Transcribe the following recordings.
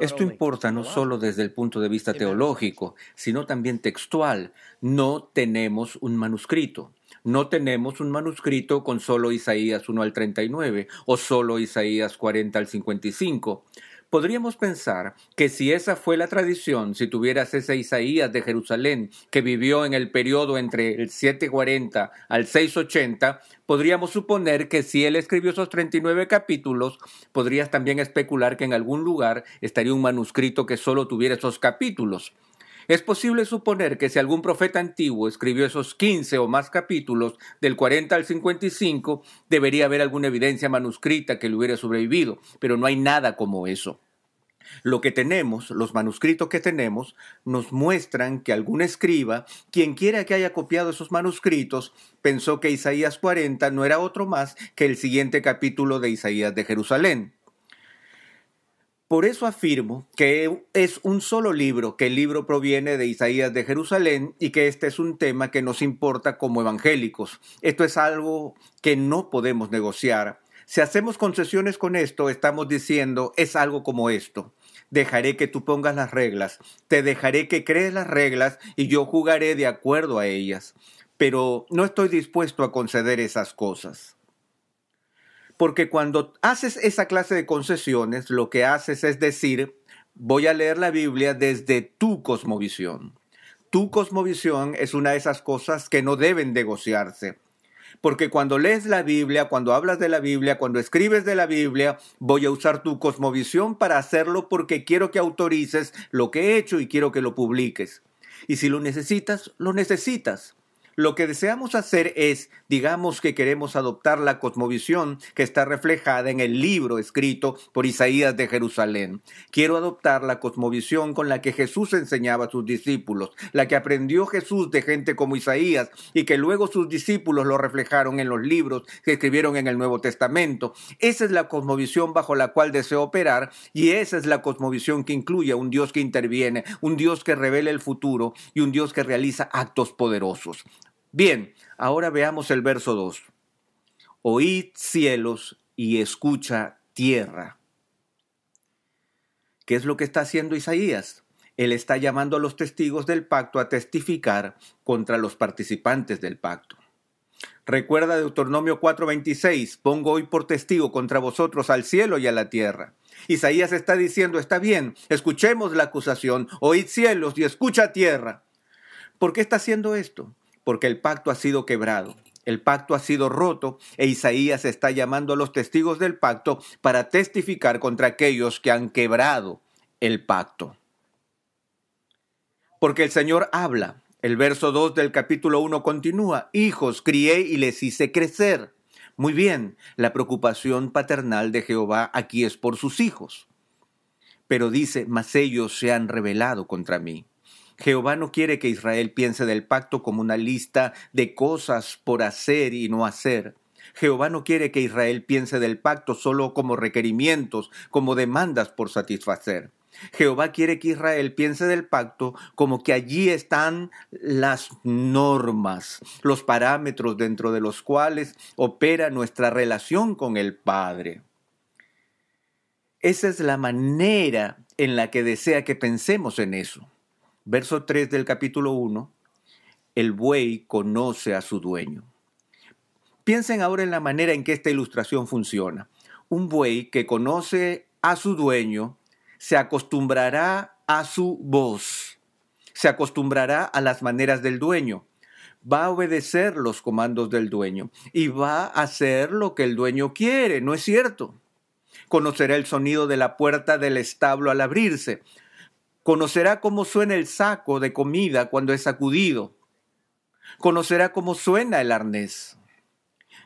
Esto importa no solo desde el punto de vista teológico, sino también textual. No tenemos un manuscrito. No tenemos un manuscrito con solo Isaías 1 al 39 o solo Isaías 40 al 55. Podríamos pensar que si esa fue la tradición, si tuvieras ese Isaías de Jerusalén que vivió en el periodo entre el 740 al 680, podríamos suponer que si él escribió esos 39 capítulos, podrías también especular que en algún lugar estaría un manuscrito que solo tuviera esos capítulos. Es posible suponer que si algún profeta antiguo escribió esos 15 o más capítulos del 40 al 55, debería haber alguna evidencia manuscrita que le hubiera sobrevivido, pero no hay nada como eso. Lo que tenemos, los manuscritos que tenemos, nos muestran que algún escriba, quien quiera que haya copiado esos manuscritos, pensó que Isaías 40 no era otro más que el siguiente capítulo de Isaías de Jerusalén. Por eso afirmo que es un solo libro, que el libro proviene de Isaías de Jerusalén y que este es un tema que nos importa como evangélicos. Esto es algo que no podemos negociar. Si hacemos concesiones con esto, estamos diciendo, es algo como esto. Dejaré que tú pongas las reglas, te dejaré que crees las reglas y yo jugaré de acuerdo a ellas. Pero no estoy dispuesto a conceder esas cosas. Porque cuando haces esa clase de concesiones, lo que haces es decir, voy a leer la Biblia desde tu cosmovisión. Tu cosmovisión es una de esas cosas que no deben negociarse porque cuando lees la Biblia, cuando hablas de la Biblia, cuando escribes de la Biblia, voy a usar tu cosmovisión para hacerlo porque quiero que autorices lo que he hecho y quiero que lo publiques. Y si lo necesitas, lo necesitas. Lo que deseamos hacer es, digamos que queremos adoptar la cosmovisión que está reflejada en el libro escrito por Isaías de Jerusalén. Quiero adoptar la cosmovisión con la que Jesús enseñaba a sus discípulos, la que aprendió Jesús de gente como Isaías y que luego sus discípulos lo reflejaron en los libros que escribieron en el Nuevo Testamento. Esa es la cosmovisión bajo la cual deseo operar y esa es la cosmovisión que incluye a un Dios que interviene, un Dios que revela el futuro y un Dios que realiza actos poderosos. Bien, ahora veamos el verso 2. Oíd cielos y escucha tierra. ¿Qué es lo que está haciendo Isaías? Él está llamando a los testigos del pacto a testificar contra los participantes del pacto. Recuerda Deuteronomio 4:26, pongo hoy por testigo contra vosotros al cielo y a la tierra. Isaías está diciendo, está bien, escuchemos la acusación, oíd cielos y escucha tierra. ¿Por qué está haciendo esto? porque el pacto ha sido quebrado. El pacto ha sido roto e Isaías está llamando a los testigos del pacto para testificar contra aquellos que han quebrado el pacto. Porque el Señor habla. El verso 2 del capítulo 1 continúa. Hijos, crié y les hice crecer. Muy bien, la preocupación paternal de Jehová aquí es por sus hijos. Pero dice, mas ellos se han rebelado contra mí. Jehová no quiere que Israel piense del pacto como una lista de cosas por hacer y no hacer. Jehová no quiere que Israel piense del pacto solo como requerimientos, como demandas por satisfacer. Jehová quiere que Israel piense del pacto como que allí están las normas, los parámetros dentro de los cuales opera nuestra relación con el Padre. Esa es la manera en la que desea que pensemos en eso verso 3 del capítulo 1, el buey conoce a su dueño. Piensen ahora en la manera en que esta ilustración funciona. Un buey que conoce a su dueño se acostumbrará a su voz, se acostumbrará a las maneras del dueño, va a obedecer los comandos del dueño y va a hacer lo que el dueño quiere, ¿no es cierto? Conocerá el sonido de la puerta del establo al abrirse, Conocerá cómo suena el saco de comida cuando es sacudido. Conocerá cómo suena el arnés.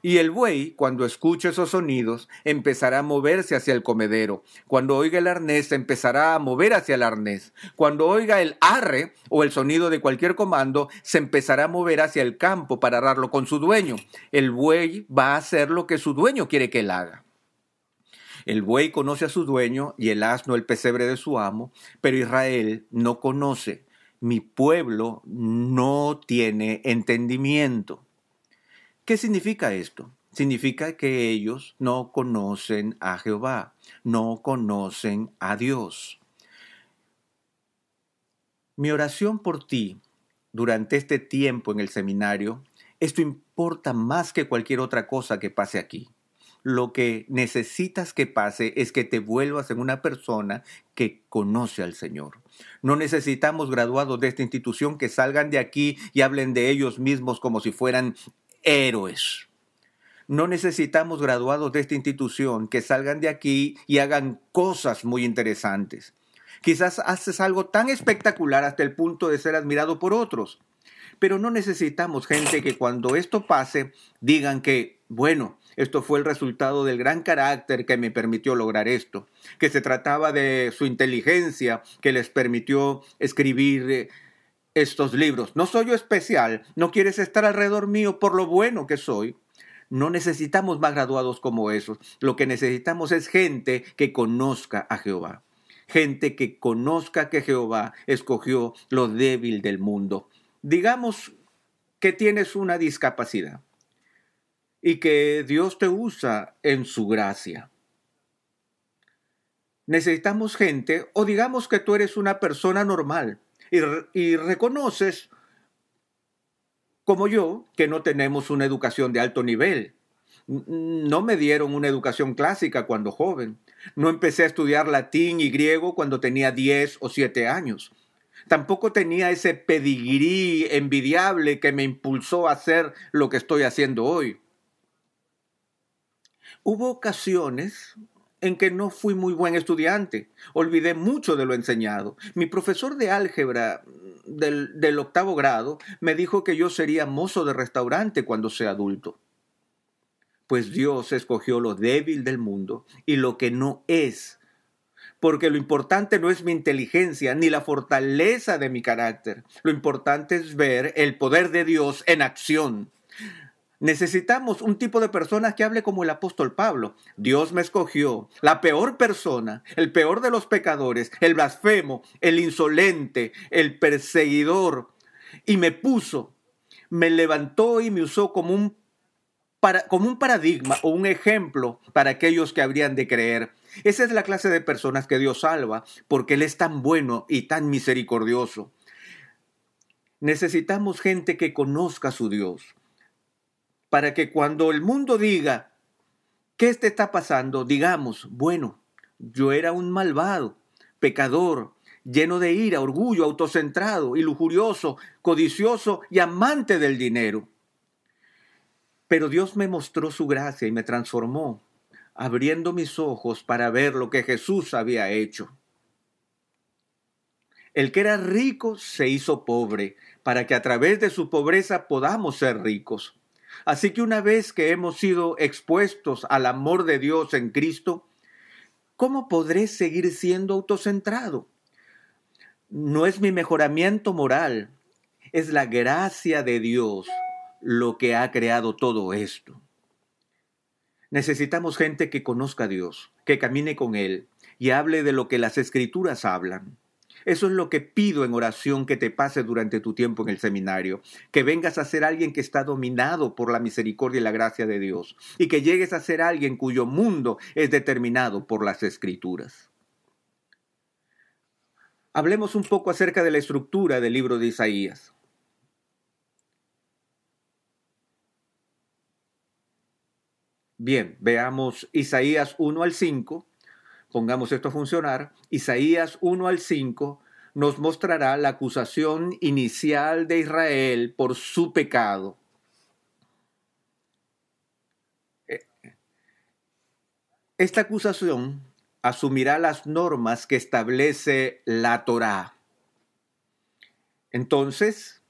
Y el buey, cuando escuche esos sonidos, empezará a moverse hacia el comedero. Cuando oiga el arnés, empezará a mover hacia el arnés. Cuando oiga el arre o el sonido de cualquier comando, se empezará a mover hacia el campo para arrarlo con su dueño. El buey va a hacer lo que su dueño quiere que él haga. El buey conoce a su dueño y el asno el pesebre de su amo, pero Israel no conoce. Mi pueblo no tiene entendimiento. ¿Qué significa esto? Significa que ellos no conocen a Jehová, no conocen a Dios. Mi oración por ti durante este tiempo en el seminario, esto importa más que cualquier otra cosa que pase aquí lo que necesitas que pase es que te vuelvas en una persona que conoce al Señor. No necesitamos graduados de esta institución que salgan de aquí y hablen de ellos mismos como si fueran héroes. No necesitamos graduados de esta institución que salgan de aquí y hagan cosas muy interesantes. Quizás haces algo tan espectacular hasta el punto de ser admirado por otros. Pero no necesitamos gente que cuando esto pase digan que, bueno, esto fue el resultado del gran carácter que me permitió lograr esto, que se trataba de su inteligencia que les permitió escribir eh, estos libros. No soy yo especial, no quieres estar alrededor mío por lo bueno que soy. No necesitamos más graduados como esos. Lo que necesitamos es gente que conozca a Jehová gente que conozca que Jehová escogió lo débil del mundo digamos que tienes una discapacidad y que Dios te usa en su gracia. Necesitamos gente, o digamos que tú eres una persona normal y, reconoces, como yo, que no tenemos una educación de alto nivel. No me dieron una educación clásica cuando joven. No empecé a estudiar latín y griego cuando tenía 10 o 7 años tampoco tenía ese pedigrí envidiable que me impulsó a hacer lo que estoy haciendo hoy. Hubo ocasiones en que no fui muy buen estudiante. Olvidé mucho de lo enseñado. Mi profesor de álgebra mm, del, del, octavo grado me dijo que yo sería mozo de restaurante cuando sea adulto. Pues Dios escogió lo débil del mundo y lo que no es porque lo importante no es mi inteligencia ni la fortaleza de mi carácter. Lo importante es ver el poder de Dios en acción. Necesitamos un tipo de personas que hable como el apóstol Pablo. Dios me escogió, la peor persona, el peor de los pecadores, el blasfemo, el insolente, el perseguidor, y me puso, me levantó y me usó como un, para, como un paradigma o un ejemplo para aquellos que habrían de creer. Esa es la clase de personas que Dios salva porque Él es tan bueno y tan misericordioso. Necesitamos gente que conozca a su Dios para que cuando el mundo diga, ¿qué te está pasando? Digamos, bueno, yo era un malvado, pecador, lleno de ira, orgullo, autocentrado y lujurioso, codicioso y amante del dinero. Pero Dios me mostró su gracia y me transformó abriendo mis ojos para ver lo que Jesús había hecho. El que era rico se hizo pobre, para que a través de su pobreza podamos ser ricos. Así que una vez que hemos sido expuestos al amor de Dios en Cristo, ¿cómo podré seguir siendo autocentrado? No es mi mejoramiento moral, es la gracia de Dios lo que ha creado todo esto. Necesitamos gente que conozca a Dios, que camine con Él y hable de lo que las escrituras hablan. Eso es lo que pido en oración que te pase durante tu tiempo en el seminario, que vengas a ser alguien que está dominado por la misericordia y la gracia de Dios, y que llegues a ser alguien cuyo mundo es determinado por las escrituras. Hablemos un poco acerca de la estructura del libro de Isaías. Bien, veamos Isaías 1 al 5, pongamos esto a funcionar. Isaías 1 al 5 nos mostrará la acusación inicial de Israel por su pecado. Eh, esta acusación asumirá las normas que establece la Torá. Entonces,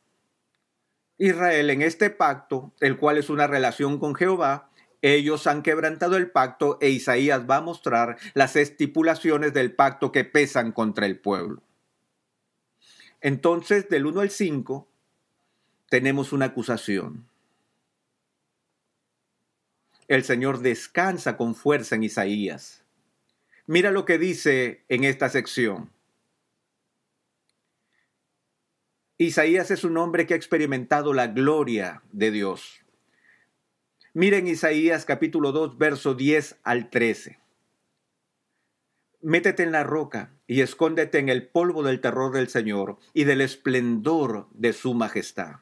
Israel en este pacto, el cual es una relación con Jehová, ellos han quebrantado el pacto e Isaías va a mostrar las estipulaciones del pacto que pesan contra el pueblo. Entonces, del 1 al 5, tenemos una acusación. El Señor descansa con fuerza en Isaías. Mira lo que dice en esta sección. Isaías es un hombre que ha experimentado la gloria de Dios. Miren Isaías capítulo 2, verso 10 al 13. Métete en la roca y escóndete en el polvo del terror del Señor y del esplendor de su majestad.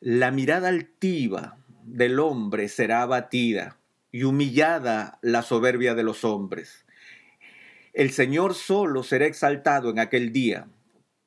La mirada altiva del hombre será abatida y humillada la soberbia de los hombres. El Señor solo será exaltado en aquel día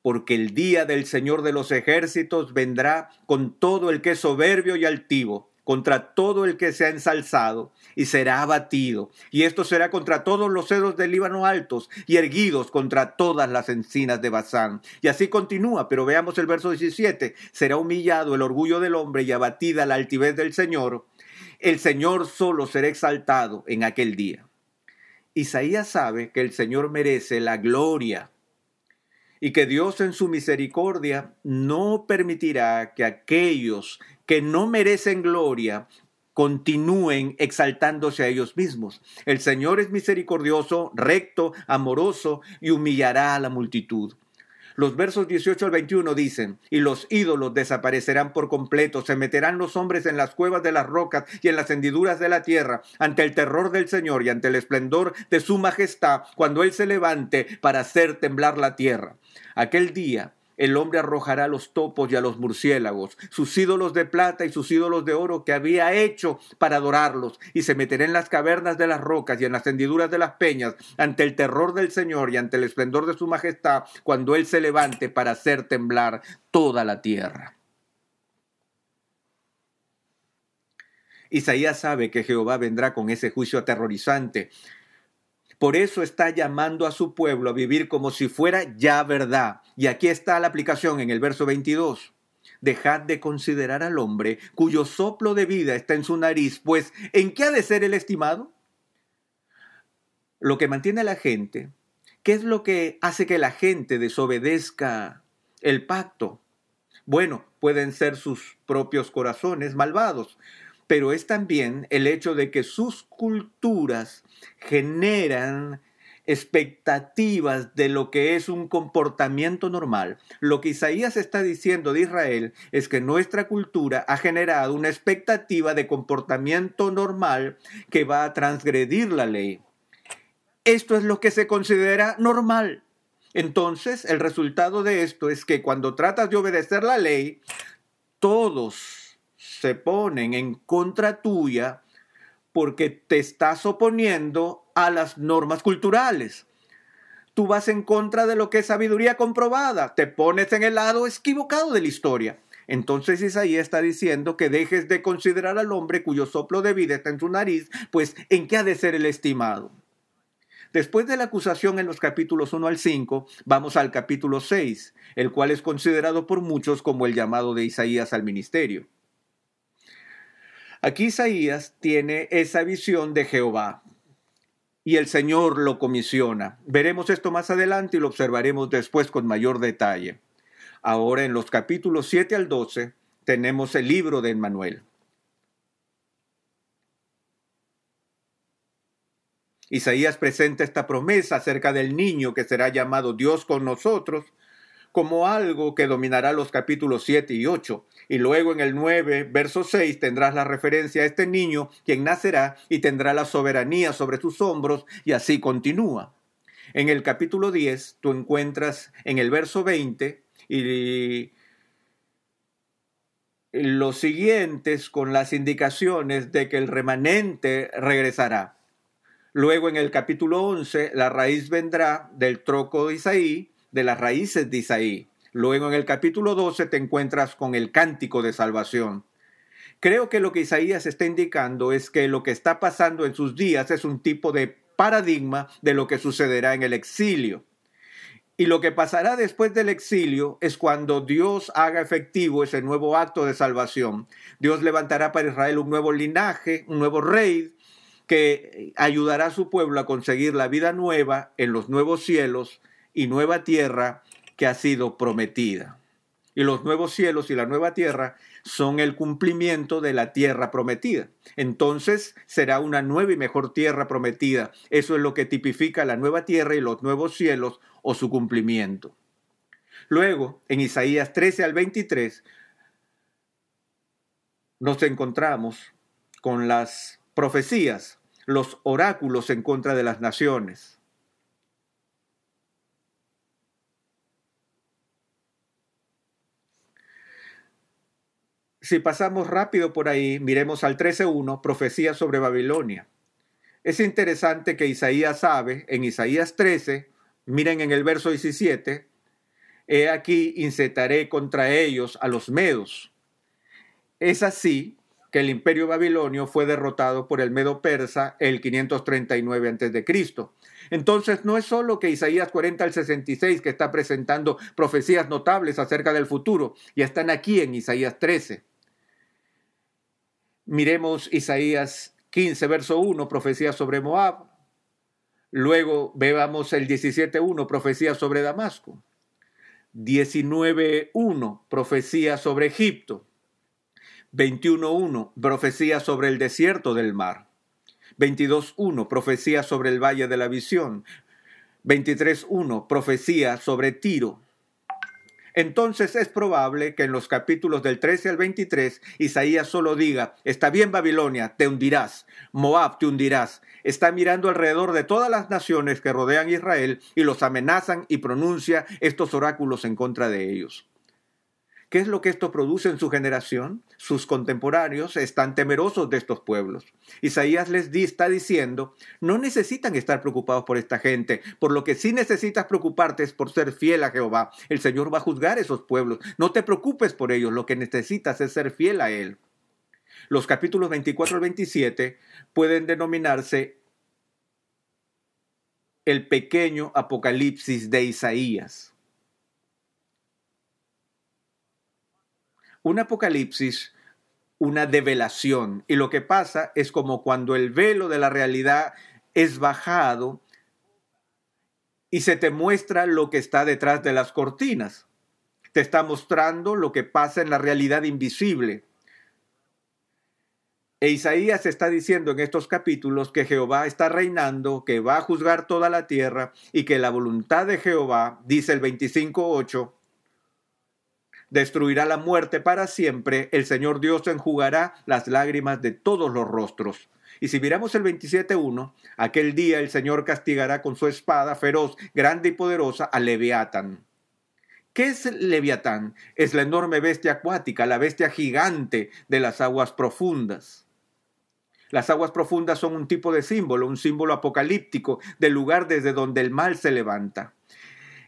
porque el día del Señor de los ejércitos vendrá con todo el que es soberbio y altivo, contra todo el que se ha ensalzado, y será abatido. Y esto será contra todos los cedros del Líbano altos y erguidos contra todas las encinas de Bazán. Y así continúa, pero veamos el verso 17. Será humillado el orgullo del hombre y abatida la altivez del Señor. El Señor solo será exaltado en aquel día. Isaías sabe que el Señor merece la gloria y que Dios en su misericordia no permitirá que aquellos que no merecen gloria continúen exaltándose a ellos mismos. El Señor es misericordioso, recto, amoroso y humillará a la multitud. Los versos 18 al 21 dicen, y los ídolos desaparecerán por completo, se meterán los hombres en las cuevas de las rocas y en las hendiduras de la tierra, ante el terror del Señor y ante el esplendor de su majestad, cuando Él se levante para hacer temblar la tierra. Aquel día el hombre arrojará a los topos y a los murciélagos, sus ídolos de plata y sus ídolos de oro que había hecho para adorarlos, y se meterá en las cavernas de las rocas y en las hendiduras de las peñas, ante el terror del Señor y ante el esplendor de su majestad, cuando Él se levante para hacer temblar toda la tierra. Isaías sabe que Jehová vendrá con ese juicio aterrorizante por eso está llamando a su pueblo a vivir como si fuera ya verdad. Y aquí está la aplicación en el verso 22. Dejad de considerar al hombre cuyo soplo de vida está en su nariz, pues ¿en qué ha de ser el estimado? Lo que mantiene a la gente, ¿qué es lo que hace que la gente desobedezca el pacto? Bueno, pueden ser sus propios corazones malvados, pero es también el hecho de que sus culturas generan expectativas de lo que es un comportamiento normal. Lo que Isaías está diciendo de Israel es que nuestra cultura ha generado una expectativa de comportamiento normal que va a transgredir la ley. Esto es lo que se considera normal. Entonces, el resultado de esto es que cuando tratas de obedecer la ley, todos se ponen en contra tuya porque te estás oponiendo a las normas culturales. Tú vas en contra de lo que es sabiduría comprobada, te pones en el lado equivocado de la historia. Entonces Isaías está diciendo que dejes de considerar al hombre cuyo soplo de vida está en su nariz, pues ¿en qué ha de ser el estimado? Después de la acusación en los capítulos 1 al 5, vamos al capítulo 6, el cual es considerado por muchos como el llamado de Isaías al ministerio. Aquí Isaías tiene esa visión de Jehová y el Señor lo comisiona. Veremos esto más adelante y lo observaremos después con mayor detalle. Ahora en los capítulos 7 al 12 tenemos el libro de Emmanuel. Isaías presenta esta promesa acerca del niño que será llamado Dios con nosotros como algo que dominará los capítulos 7 y 8. Y luego en el 9, verso 6, tendrás la referencia a este niño, quien nacerá y tendrá la soberanía sobre sus hombros, y así continúa. En el capítulo 10, tú encuentras en el verso 20 y los siguientes con las indicaciones de que el remanente regresará. Luego en el capítulo 11, la raíz vendrá del troco de Isaí, de las raíces de Isaí. Luego en el capítulo 12 te encuentras con el cántico de salvación. Creo que lo que Isaías está indicando es que lo que está pasando en sus días es un tipo de paradigma de lo que sucederá en el exilio. Y lo que pasará después del exilio es cuando Dios haga efectivo ese nuevo acto de salvación. Dios levantará para Israel un nuevo linaje, un nuevo rey que ayudará a su pueblo a conseguir la vida nueva en los nuevos cielos y nueva tierra que ha sido prometida. Y los nuevos cielos y la nueva tierra son el cumplimiento de la tierra prometida. Entonces será una nueva y mejor tierra prometida. Eso es lo que tipifica la nueva tierra y los nuevos cielos o su cumplimiento. Luego, en Isaías 13 al 23, nos encontramos con las profecías, los oráculos en contra de las naciones. Si pasamos rápido por ahí, miremos al 13.1, profecía sobre Babilonia. Es interesante que Isaías sabe, en Isaías 13, miren en el verso 17, he aquí incetaré contra ellos a los medos. Es así que el imperio babilonio fue derrotado por el medo persa el 539 a.C. Entonces no es solo que Isaías 40 al 66 que está presentando profecías notables acerca del futuro, ya están aquí en Isaías 13. Miremos Isaías 15, verso 1, profecía sobre Moab. Luego veamos el 17, 1, profecía sobre Damasco. 19.1, profecía sobre Egipto. 21.1, profecía sobre el desierto del mar. 22.1, profecía sobre el valle de la visión. 1, profecía sobre Tiro entonces es probable que en los capítulos del 13 al 23 Isaías solo diga, está bien Babilonia, te hundirás, Moab, te hundirás. Está mirando alrededor de todas las naciones que rodean Israel y los amenazan y pronuncia estos oráculos en contra de ellos. ¿Qué es lo que esto produce en su generación? Sus contemporáneos están temerosos de estos pueblos. Isaías les está diciendo, no necesitan estar preocupados por esta gente, por lo que sí necesitas preocuparte es por ser fiel a Jehová. El Señor va a juzgar esos pueblos. No te preocupes por ellos, lo que necesitas es ser fiel a Él. Los capítulos 24 al 27 pueden denominarse el pequeño apocalipsis de Isaías. un apocalipsis, una develación. Y lo que pasa es como cuando el velo de la realidad es bajado y se te muestra lo que está detrás de las cortinas. Te está mostrando lo que pasa en la realidad invisible. E Isaías está diciendo en estos capítulos que Jehová está reinando, que va a juzgar toda la tierra y que la voluntad de Jehová, dice el 25.8, destruirá la muerte para siempre, el Señor Dios enjugará las lágrimas de todos los rostros. Y si miramos el 27.1, aquel día el Señor castigará con su espada feroz, grande y poderosa a Leviatán. ¿Qué es Leviatán? Es la enorme bestia acuática, la bestia gigante de las aguas profundas. Las aguas profundas son un tipo de símbolo, un símbolo apocalíptico del lugar desde donde el mal se levanta.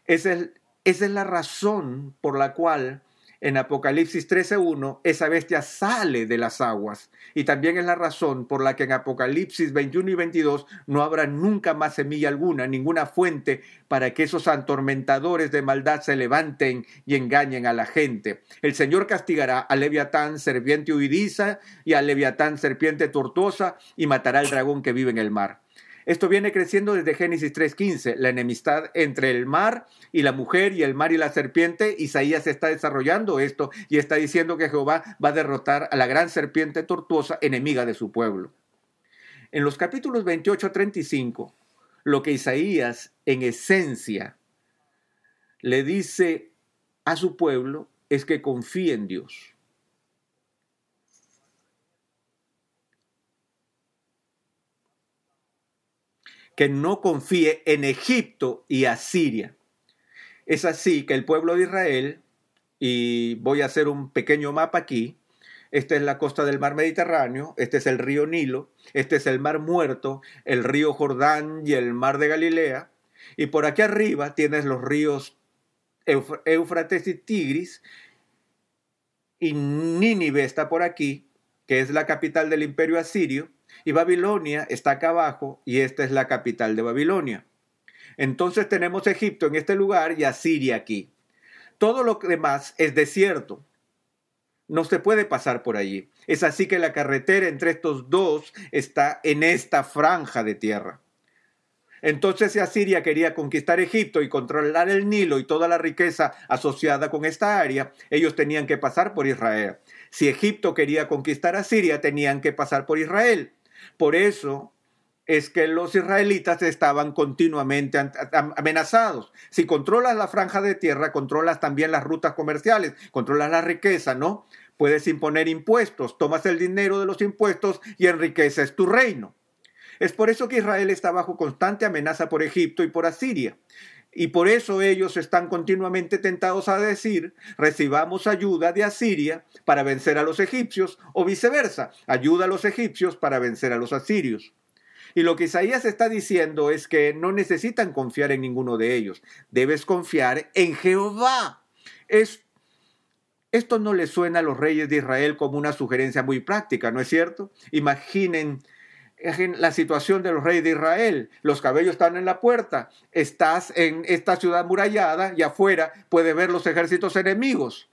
Esa es, esa es la razón por la cual en Apocalipsis 13.1, esa bestia sale de las aguas y también es la razón por la que en Apocalipsis 21 y 22 no habrá nunca más semilla alguna, ninguna fuente para que esos atormentadores de maldad se levanten y engañen a la gente. El Señor castigará a Leviatán serpiente huidiza y a Leviatán serpiente tortuosa y matará al dragón que vive en el mar. Esto viene creciendo desde Génesis 3.15, la enemistad entre el mar y la mujer y el mar y la serpiente. Isaías está desarrollando esto y está diciendo que Jehová va a derrotar a la gran serpiente tortuosa enemiga de su pueblo. En los capítulos 28 a 35, lo que Isaías en esencia le dice a su pueblo es que confíe en Dios, que no confíe en Egipto y Asiria. Es así que el pueblo de Israel, y voy a hacer un pequeño mapa aquí, esta es la costa del mar Mediterráneo, este es el río Nilo, este es el mar Muerto, el río Jordán y el mar de Galilea, y por aquí arriba tienes los ríos Éufrates y Tigris, y Nínive está por aquí, que es la capital del imperio asirio, y Babilonia está acá abajo y esta es la capital de Babilonia. Entonces tenemos Egipto en este lugar y Asiria aquí. Todo lo demás es desierto. No se puede pasar por allí. Es así que la carretera entre estos dos está en esta franja de tierra. Entonces si Asiria quería conquistar Egipto y controlar el Nilo y toda la riqueza asociada con esta área, ellos tenían que pasar por Israel. Si Egipto quería conquistar Asiria, tenían que pasar por Israel. Por eso es que los israelitas estaban continuamente amenazados. Si controlas la franja de tierra, controlas también las rutas comerciales, controlas la riqueza, ¿no? Puedes imponer impuestos, tomas el dinero de los impuestos y enriqueces tu reino. Es por eso que Israel está bajo constante amenaza por Egipto y por Asiria. Y por eso ellos están continuamente tentados a decir, recibamos ayuda de Asiria para vencer a los egipcios, o viceversa, ayuda a los egipcios para vencer a los asirios. Y lo que Isaías está diciendo es que no necesitan confiar en ninguno de ellos, debes confiar en Jehová. Es, esto no le suena a los reyes de Israel como una sugerencia muy práctica, ¿no es cierto? Imaginen en la situación de los reyes de Israel. Los cabellos están en la puerta. Estás en esta ciudad murallada y afuera puedes ver los ejércitos enemigos.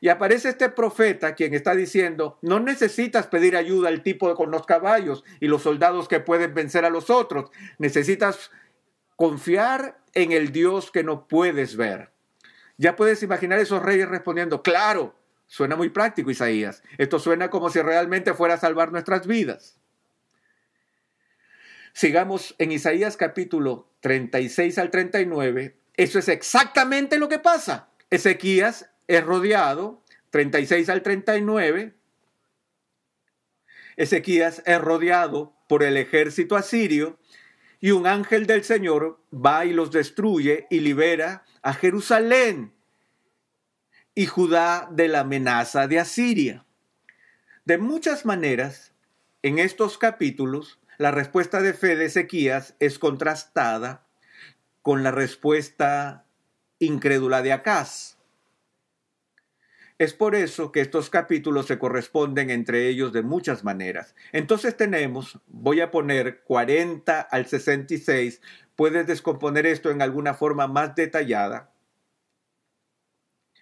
Y aparece este profeta quien está diciendo, no necesitas pedir ayuda al tipo con los caballos y los soldados que pueden vencer a los otros. Necesitas confiar en el Dios que no puedes ver. Ya puedes imaginar esos reyes respondiendo, claro, suena muy práctico Isaías. Esto suena como si realmente fuera a salvar nuestras vidas. Sigamos en Isaías capítulo 36 al 39. Eso es exactamente lo que pasa. Ezequías es rodeado, 36 al 39. Ezequías es rodeado por el ejército asirio y un ángel del Señor va y los destruye y libera a Jerusalén y Judá de la amenaza de Asiria. De muchas maneras, en estos capítulos, la respuesta de fe de Ezequías es contrastada con la respuesta incrédula de Acaz. Es por eso que estos capítulos se corresponden entre ellos de muchas maneras. Entonces tenemos, voy a poner 40 al 66, puedes descomponer esto en alguna forma más detallada,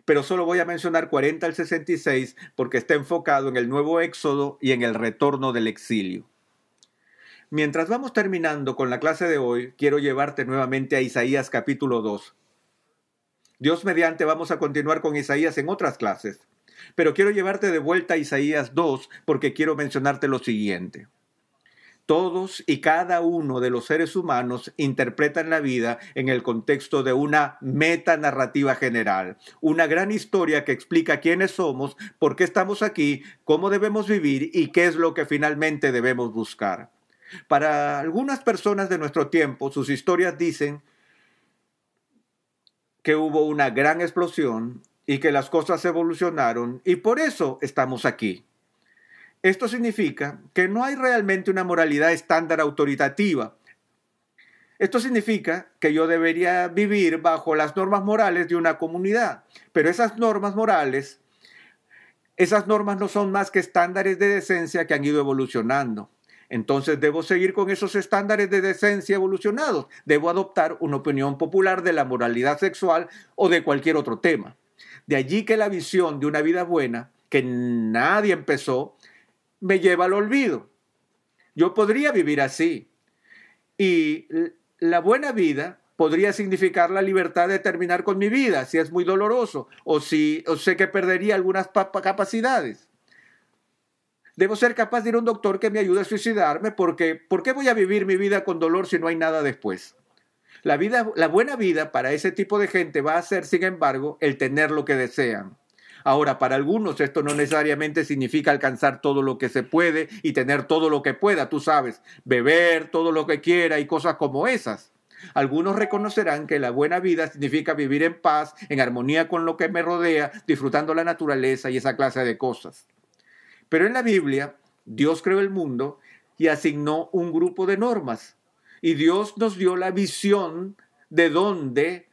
pero solo voy a mencionar 40 al 66 porque está enfocado en el nuevo éxodo y en el retorno del exilio. Mientras vamos terminando con la clase de hoy, quiero llevarte nuevamente a Isaías capítulo 2. Dios mediante vamos a continuar con Isaías en otras clases, pero quiero llevarte de vuelta a Isaías 2 porque quiero mencionarte lo siguiente. Todos y cada uno de los seres humanos interpretan la vida en el contexto de una metanarrativa general, una gran historia que explica quiénes somos, por qué estamos aquí, cómo debemos vivir y qué es lo que finalmente debemos buscar. Para algunas personas de nuestro tiempo, sus historias dicen que hubo una gran explosión y que las cosas evolucionaron y por eso estamos aquí. Esto significa que no hay realmente una moralidad estándar autoritativa. Esto significa que yo debería vivir bajo las normas morales de una comunidad, pero esas normas morales, esas normas no son más que estándares de decencia que han ido evolucionando. Entonces debo seguir con esos estándares de decencia evolucionados. Debo adoptar una opinión popular de la moralidad sexual o de cualquier otro tema. De allí que la visión de una vida buena, que nadie empezó, me lleva al olvido. Yo podría vivir así. Y la buena vida podría significar la libertad de terminar con mi vida si es muy doloroso o si sé que perdería algunas capacidades. Debo ser capaz de ir a un doctor que me ayude a suicidarme porque ¿por qué voy a vivir mi vida con dolor si no hay nada después? La, vida, la buena vida para ese tipo de gente va a ser, sin embargo, el tener lo que desean. Ahora, para algunos esto no necesariamente significa alcanzar todo lo que se puede y tener todo lo que pueda, tú sabes, beber todo lo que quiera y cosas como esas. Algunos reconocerán que la buena vida significa vivir en paz, en armonía con lo que me rodea, disfrutando la naturaleza y esa clase de cosas. Pero en la Biblia, Dios creó el mundo y asignó un grupo de normas. Y Dios nos dio la visión de dónde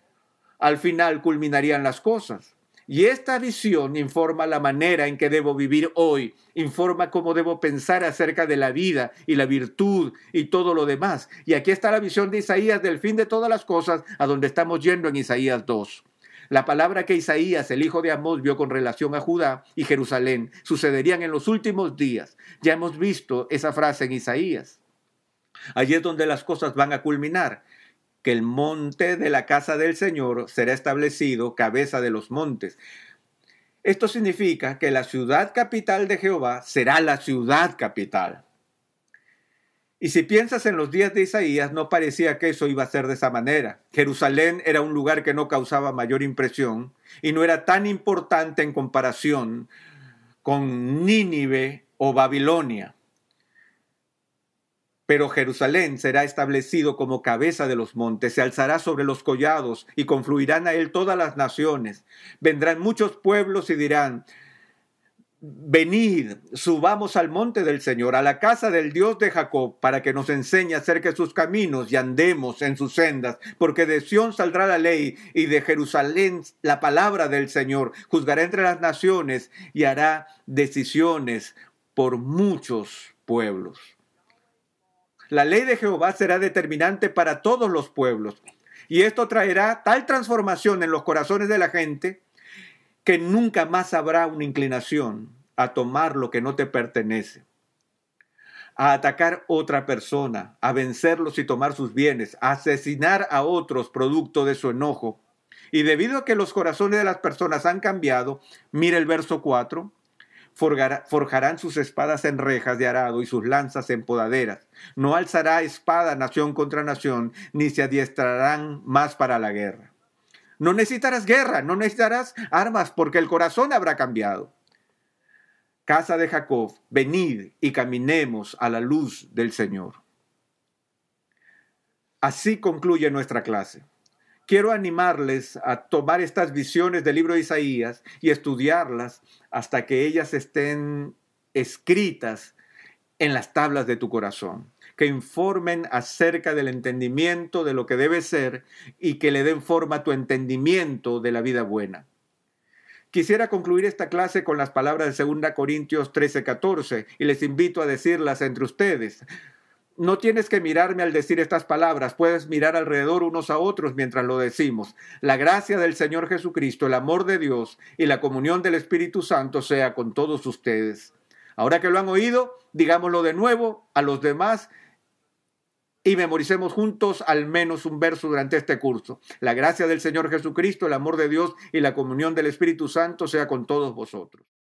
al final culminarían las cosas. Y esta visión informa la manera en que debo vivir hoy, informa cómo debo pensar acerca de la vida y la virtud y todo lo demás. Y aquí está la visión de Isaías del fin de todas las cosas, a donde estamos yendo en Isaías 2. La palabra que Isaías, el hijo de Amós, vio con relación a Judá y Jerusalén sucederían en los últimos días. Ya hemos visto esa frase en Isaías. Allí es donde las cosas van a culminar, que el monte de la casa del Señor será establecido cabeza de los montes. Esto significa que la ciudad capital de Jehová será la ciudad capital. Y si piensas en los días de Isaías, no parecía que eso iba a ser de esa manera. Jerusalén era un lugar que no causaba mayor impresión y no era tan importante en comparación con Nínive o Babilonia. Pero Jerusalén será establecido como cabeza de los montes, se alzará sobre los collados y confluirán a él todas las naciones. Vendrán muchos pueblos y dirán, Venid, subamos al monte del Señor, a la casa del Dios de Jacob, para que nos enseñe acerca de sus caminos y andemos en sus sendas, porque de Sión saldrá la ley y de Jerusalén la palabra del Señor. Juzgará entre las naciones y hará decisiones por muchos pueblos. La ley de Jehová será determinante para todos los pueblos, y esto traerá tal transformación en los corazones de la gente que nunca más habrá una inclinación a tomar lo que no te pertenece, a atacar otra persona, a vencerlos y tomar sus bienes, a asesinar a otros producto de su enojo. Y debido a que los corazones de las personas han cambiado, mira el verso 4, forjarán sus espadas en rejas de arado y sus lanzas en podaderas. No alzará espada nación contra nación, ni se adiestrarán más para la guerra. No necesitarás guerra, no necesitarás armas, porque el corazón habrá cambiado. Casa de Jacob, venid y caminemos a la luz del Señor. Así concluye nuestra clase. Quiero animarles a tomar estas visiones del libro de Isaías y estudiarlas hasta que ellas estén escritas en las tablas de tu corazón que informen acerca del entendimiento de lo que debe ser y que le den forma a tu entendimiento de la vida buena. Quisiera concluir esta clase con las palabras de 2 Corintios 13-14 y les invito a decirlas entre ustedes. No tienes que mirarme al decir estas palabras, puedes mirar alrededor unos a otros mientras lo decimos. La gracia del Señor Jesucristo, el amor de Dios y la comunión del Espíritu Santo sea con todos ustedes. Ahora que lo han oído, digámoslo de nuevo a los demás y memoricemos juntos al menos un verso durante este curso. La gracia del Señor Jesucristo, el amor de Dios y la comunión del Espíritu Santo sea con todos vosotros.